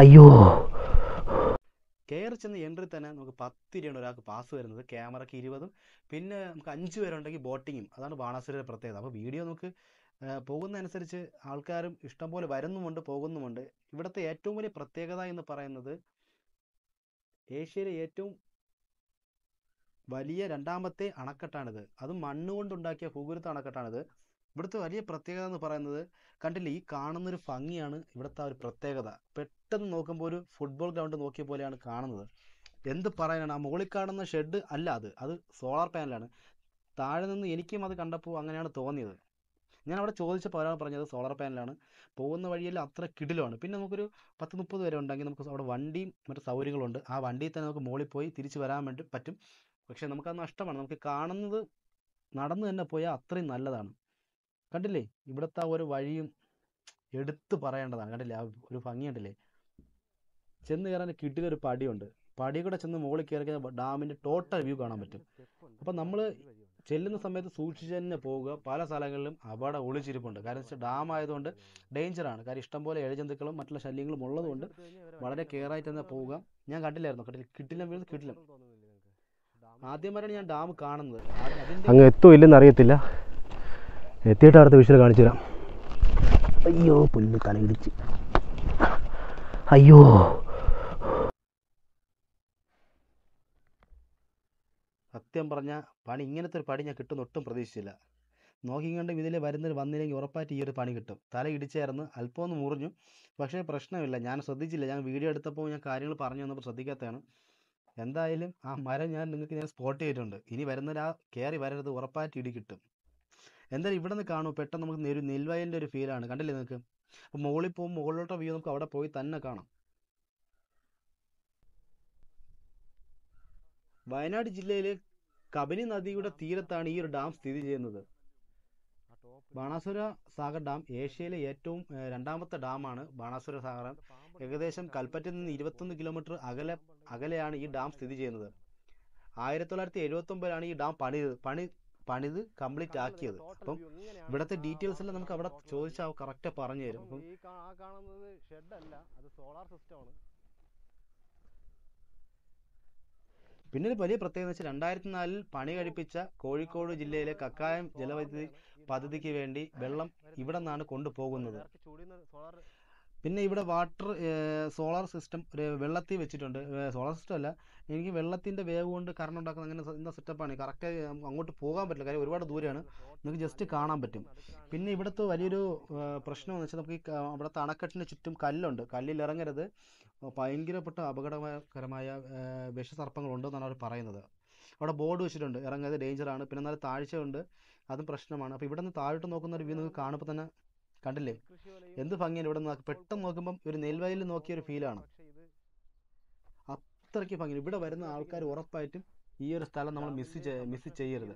അയ്യോ കയറി ചെന്ന് എൻട്രി തന്നെ നമുക്ക് പത്ത് രൂപയാണ് ഒരാൾക്ക് പാസ് വരുന്നത് ക്യാമറയ്ക്ക് ഇരുപതും പിന്നെ നമുക്ക് അഞ്ച് പേരുണ്ടെങ്കിൽ ബോട്ടിങ്ങും അതാണ് ബാണാസുരയുടെ പ്രത്യേകത അപ്പോൾ വീഡിയോ നമുക്ക് പോകുന്നതനുസരിച്ച് ആൾക്കാരും ഇഷ്ടംപോലെ വരുന്നുമുണ്ട് പോകുന്നുമുണ്ട് ഇവിടുത്തെ ഏറ്റവും വലിയ പ്രത്യേകത എന്ന് പറയുന്നത് ഏഷ്യയിലെ ഏറ്റവും വലിയ രണ്ടാമത്തെ അണക്കെട്ടാണിത് അതും മണ്ണുകൊണ്ടുണ്ടാക്കിയ ഭൂഗുരുത്ത അണക്കെട്ടാണിത് ഇവിടുത്തെ വലിയ പ്രത്യേകത എന്ന് പറയുന്നത് കണ്ടില്ലേ ഈ കാണുന്നൊരു ഭംഗിയാണ് ഇവിടുത്തെ ഒരു പ്രത്യേകത പെട്ടെന്ന് നോക്കുമ്പോൾ ഒരു ഫുട്ബോൾ ഗ്രൗണ്ട് നോക്കിയ പോലെയാണ് കാണുന്നത് എന്ത് പറയാനാണ് ആ മുകളിൽ കാണുന്ന ഷെഡ് അല്ല അത് അത് സോളാർ പാനലാണ് താഴെ നിന്ന് എനിക്കും അത് കണ്ടപ്പോൾ അങ്ങനെയാണ് തോന്നിയത് ഞാൻ അവിടെ ചോദിച്ചപ്പോൾ ഒരാൾ പറഞ്ഞത് സോളാർ പാനലാണ് പോകുന്ന വഴിയെല്ലാം അത്ര കിടിലമാണ് പിന്നെ നമുക്കൊരു പത്ത് മുപ്പത് വരെ ഉണ്ടെങ്കിൽ നമുക്ക് അവിടെ വണ്ടിയും മറ്റു സൗകര്യങ്ങളുണ്ട് ആ വണ്ടിയിൽ തന്നെ നമുക്ക് മുകളിൽ പോയി തിരിച്ചു വരാൻ വേണ്ടി പറ്റും പക്ഷേ നമുക്കത് നഷ്ടമാണ് നമുക്ക് കാണുന്നത് നടന്നു തന്നെ പോയാൽ അത്രയും നല്ലതാണ് കണ്ടില്ലേ ഇവിടുത്തെ ആ ഒരു വഴിയും എടുത്തു പറയേണ്ടതാണ് കണ്ടില്ലേ ആ ഒരു ഭംഗി കണ്ടില്ലേ ചെന്ന് കയറാൻ കിട്ടിലൊരു പടിയുണ്ട് പടി കൂടെ ചെന്ന് മുകളിൽ കയറി ഡാമിൻ്റെ ടോട്ടൽ വ്യൂ കാണാൻ പറ്റും അപ്പം നമ്മൾ ചെല്ലുന്ന സമയത്ത് സൂക്ഷിച്ച് തന്നെ പോവുക പല സ്ഥലങ്ങളിലും അപകടം ഒളിച്ചിരിപ്പുണ്ട് കാരണം വെച്ചാൽ ഡാം ആയതുകൊണ്ട് ഡേഞ്ചറാണ് കാരണം ഇഷ്ടംപോലെ ഇഴജന്തുക്കളും മറ്റുള്ള ശല്യങ്ങളും ഉള്ളതുകൊണ്ട് വളരെ കെയർ ആയിട്ട് തന്നെ പോവുക ഞാൻ കണ്ടില്ലായിരുന്നു കണ്ടില്ല കിട്ടില്ല വീഴുന്നത് കിട്ടില്ല വരെയാണ് ഞാൻ ഡാം കാണുന്നത് അതിൻ്റെ അങ്ങ് എത്തുമില്ലെന്ന് അറിയത്തില്ല എത്തിയിട്ട് അടുത്ത വിഷയം കാണിച്ചു തരാം അയ്യോ പുല്ല് തലയിടിച്ച് അയ്യോ സത്യം പറഞ്ഞ പണി ഇങ്ങനത്തെ ഒരു പണി ഞാൻ കിട്ടുന്ന ഒട്ടും പ്രതീക്ഷിച്ചില്ല നോക്കിക്കണ്ടും ഇതിൽ വരുന്ന വന്നില്ലെങ്കിൽ ഉറപ്പായിട്ട് ഈ ഒരു പണി കിട്ടും തല ഇടിച്ചായിരുന്നു അല്പം ഒന്ന് മുറിഞ്ഞു പക്ഷേ പ്രശ്നമില്ല ഞാൻ ശ്രദ്ധിച്ചില്ല ഞാൻ വീഡിയോ എടുത്തപ്പോൾ ഞാൻ കാര്യങ്ങൾ പറഞ്ഞു തന്നപ്പോൾ ശ്രദ്ധിക്കാത്തതാണ് എന്തായാലും ആ മരം ഞാൻ നിങ്ങൾക്ക് ഞാൻ സ്പോട്ട് ചെയ്തിട്ടുണ്ട് ഇനി വരുന്നൊരാ കയറി വരരുത് ഉറപ്പായിട്ട് ഇടി കിട്ടും എന്തായാലും ഇവിടെ നിന്ന് കാണും പെട്ടെന്ന് നമുക്ക് നേരി നെൽവയലിൻ്റെ ഒരു ഫീലാണ് കണ്ടില്ലേ നിങ്ങൾക്ക് അപ്പോൾ മുകളിൽ പോകും മുകളിലോട്ട് വ്യൂ നമുക്ക് അവിടെ പോയി തന്നെ കാണാം വയനാട് ജില്ലയിലെ കബനി നദിയുടെ തീരത്താണ് ഈ ഒരു ഡാം സ്ഥിതി ചെയ്യുന്നത് ബാണാസുര സാഗർ ഡാം ഏഷ്യയിലെ ഏറ്റവും രണ്ടാമത്തെ ഡാമാണ് ബാണാസുര സാഗർ ഏകദേശം കൽപ്പറ്റയിൽ നിന്ന് ഇരുപത്തൊന്ന് കിലോമീറ്റർ അകലെ അകലെയാണ് ഈ ഡാം സ്ഥിതി ചെയ്യുന്നത് ആയിരത്തി തൊള്ളായിരത്തി എഴുപത്തി ഒമ്പതിലാണ് ഈ ഡാം പണി പണി പണിത് കംപ്ലീറ്റ് ആക്കിയത് അപ്പം ഇവിടുത്തെ ഡീറ്റെയിൽസ് എല്ലാം നമുക്ക് അവിടെ ചോദിച്ചാൽ കറക്റ്റ് പറഞ്ഞു തരും അപ്പം കാണുന്നത് ഷെഡല്ല അത് സോളാർ സിസ്റ്റമാണ് പിന്നെ ഒരു വലിയ പ്രത്യേകത വെച്ചാൽ രണ്ടായിരത്തി നാലിൽ പണി കഴിപ്പിച്ച കോഴിക്കോട് ജില്ലയിലെ കക്കായം ജലവൈദ്യുതി പദ്ധതിക്ക് വേണ്ടി വെള്ളം ഇവിടെ നിന്നാണ് കൊണ്ടുപോകുന്നത് പിന്നെ ഇവിടെ വാട്ടർ സോളാർ സിസ്റ്റം ഒരു വെള്ളത്തിൽ വെച്ചിട്ടുണ്ട് സോളാർ സിസ്റ്റം അല്ല എനിക്ക് വെള്ളത്തിൻ്റെ വേവ് കൊണ്ട് കറണ്ട് ഉണ്ടാക്കുന്ന അങ്ങനെ ഇന്ന സെറ്റപ്പാണ് കറക്റ്റായി അങ്ങോട്ട് പോകാൻ പറ്റില്ല കാര്യം ഒരുപാട് ദൂരെയാണ് നമുക്ക് ജസ്റ്റ് കാണാൻ പറ്റും പിന്നെ ഇവിടുത്തെ വലിയൊരു പ്രശ്നം എന്ന് വെച്ചാൽ നമുക്ക് ഈ അവിടുത്തെ അണക്കെട്ടിന് ചുറ്റും കല്ലുണ്ട് കല്ലിൽ ഇറങ്ങരുത് ഭയങ്കരപ്പെട്ട അപകടകരമായ വിഷസർപ്പങ്ങളുണ്ടെന്നാണ് അവർ പറയുന്നത് അവിടെ ബോർഡ് വെച്ചിട്ടുണ്ട് ഇറങ്ങരുത് ഡേഞ്ചറാണ് പിന്നെ നല്ല താഴ്ചയുണ്ട് അതും പ്രശ്നമാണ് അപ്പോൾ ഇവിടെ നിന്ന് താഴോട്ട് നോക്കുന്ന ഒരു വ്യൂ നിങ്ങൾക്ക് കാണുമ്പോൾ തന്നെ കണ്ടില്ലേ എന്ത് ഭംഗിയാണ് ഇവിടെ നോക്കി പെട്ടെന്ന് നോക്കുമ്പം ഒരു നെൽവയലിൽ നോക്കിയ ഒരു ഫീലാണ് അത്രയ്ക്ക് ഭംഗിയാണ് ഇവിടെ വരുന്ന ആൾക്കാർ ഉറപ്പായിട്ടും ഈ ഒരു സ്ഥലം നമ്മൾ മിസ് മിസ് ചെയ്യരുത്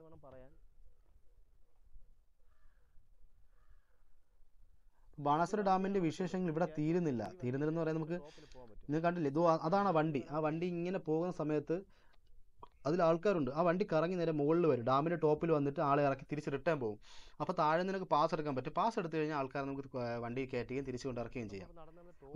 ബാണാസുര ഡാമിന്റെ വിശേഷങ്ങൾ ഇവിടെ തീരുന്നില്ല തീരുന്നില്ലെന്ന് പറയാൻ നമുക്ക് നിങ്ങൾ കണ്ടില്ലേ ഇതോ അതാണ് ആ വണ്ടി ആ വണ്ടി ഇങ്ങനെ പോകുന്ന സമയത്ത് അതിൽ ആൾക്കാരുണ്ട് ആ വണ്ടി കറങ്ങി നേരെ മുകളിൽ വരും ഡാമിൻ്റെ ടോപ്പിൽ വന്നിട്ട് ആളെ ഇറക്കി തിരിച്ച് റിട്ടേൺ പോകും അപ്പോൾ താഴെ നിനക്ക് പാസ് എടുക്കാൻ പറ്റും പാസ് എടുത്തു കഴിഞ്ഞാൽ ആൾക്കാർ നമുക്ക് വണ്ടി കയറ്റുകയും തിരിച്ചു കൊണ്ടിറക്കുകയും ചെയ്യാം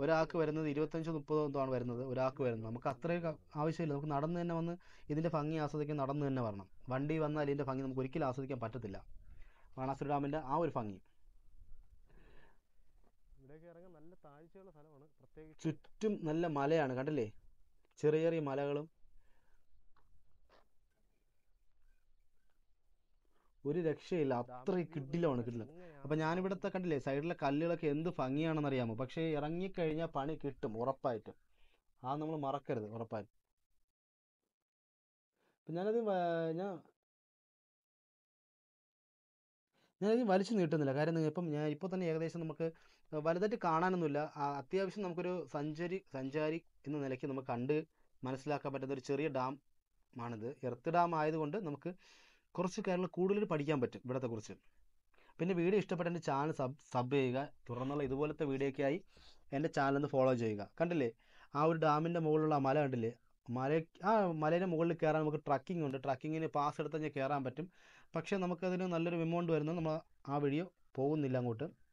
ഒരാൾക്ക് വരുന്നത് ഇരുപത്തഞ്ചോ മുപ്പതോ ആണ് വരുന്നത് ഒരാൾക്ക് വരുന്നത് നമുക്ക് അത്രയും ആവശ്യമില്ല നമുക്ക് നടന്ന് തന്നെ വന്ന് ഇതിൻ്റെ ഭംഗി ആസ്വദിക്കാൻ നടന്ന് തന്നെ വരണം വണ്ടി വന്നാൽ ഇതിൻ്റെ ഭംഗി നമുക്ക് ഒരിക്കലും ആസ്വദിക്കാൻ പറ്റത്തില്ല ബാണാസുര ഡാമിൻ്റെ ആ ഒരു ഭംഗി ചുറ്റും നല്ല മലയാണ് കണ്ടില്ലേ ചെറിയ ചെറിയ മലകളും ഒരു രക്ഷയില്ല അത്ര കിഡിലാണ് കിഡില അപ്പൊ ഞാനിവിടുത്തെ കണ്ടില്ലേ സൈഡിലെ കല്ലുകളൊക്കെ എന്ത് ഭംഗിയാണെന്ന് അറിയാമോ പക്ഷെ ഇറങ്ങിക്കഴിഞ്ഞാൽ പണി കിട്ടും ഉറപ്പായിട്ടും ആ നമ്മൾ മറക്കരുത് ഉറപ്പായിട്ടും ഞാനത് ഞാൻ ഞാനത് വലിച്ചു നീട്ടുന്നില്ല കാര്യം ഇപ്പം ഞാൻ ഇപ്പോൾ തന്നെ ഏകദേശം നമുക്ക് വലുതായിട്ട് കാണാനൊന്നുമില്ല അത്യാവശ്യം നമുക്കൊരു സഞ്ചരി സഞ്ചാരി എന്ന നിലയ്ക്ക് നമുക്ക് കണ്ട് മനസ്സിലാക്കാൻ പറ്റുന്ന ഒരു ചെറിയ ഡാം ആണിത് എർത്ത് ഡാം ആയതുകൊണ്ട് നമുക്ക് കുറച്ച് കാര്യങ്ങൾ കൂടുതൽ പഠിക്കാൻ പറ്റും ഇവിടത്തെ കുറിച്ച് പിന്നെ വീഡിയോ ഇഷ്ടപ്പെട്ട എൻ്റെ ചാനൽ സബ് സബ് ചെയ്യുക തുടർന്നുള്ള ഇതുപോലത്തെ വീഡിയോ ആയി എൻ്റെ ചാനൽ ഒന്ന് ഫോളോ ചെയ്യുക കണ്ടില്ലേ ആ ഒരു ഡാമിൻ്റെ മുകളിലുള്ള മല കണ്ടില്ലേ മല ആ മലേൻ്റെ മുകളിൽ കയറാൻ നമുക്ക് ട്രക്കിംഗ് ഉണ്ട് ട്രക്കിങ്ങിന് പാസ് എടുത്ത് കഴിഞ്ഞാൽ കയറാൻ പറ്റും പക്ഷേ നമുക്കതിന് നല്ലൊരു എമൗണ്ട് വരുന്നത് നമ്മൾ ആ വഴിയോ പോകുന്നില്ല അങ്ങോട്ട്